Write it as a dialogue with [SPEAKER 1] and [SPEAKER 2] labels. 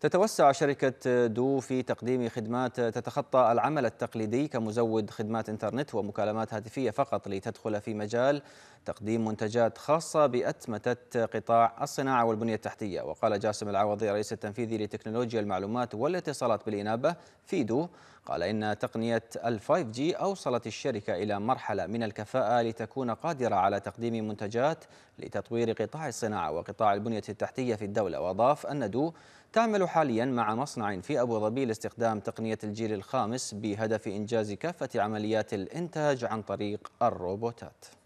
[SPEAKER 1] تتوسع شركة دو في تقديم خدمات تتخطى العمل التقليدي كمزود خدمات انترنت ومكالمات هاتفية فقط لتدخل في مجال تقديم منتجات خاصة بأتمتة قطاع الصناعة والبنية التحتية وقال جاسم العوضي الرئيس التنفيذي لتكنولوجيا المعلومات والاتصالات بالإنابة فيدو قال إن تقنية الفايف 5G أوصلت الشركة إلى مرحلة من الكفاءة لتكون قادرة على تقديم منتجات لتطوير قطاع الصناعة وقطاع البنية التحتية في الدولة وأضاف أن دو تعمل حاليا مع مصنع في أبو ظبي لاستخدام تقنية الجيل الخامس بهدف إنجاز كافة عمليات الإنتاج عن طريق الروبوتات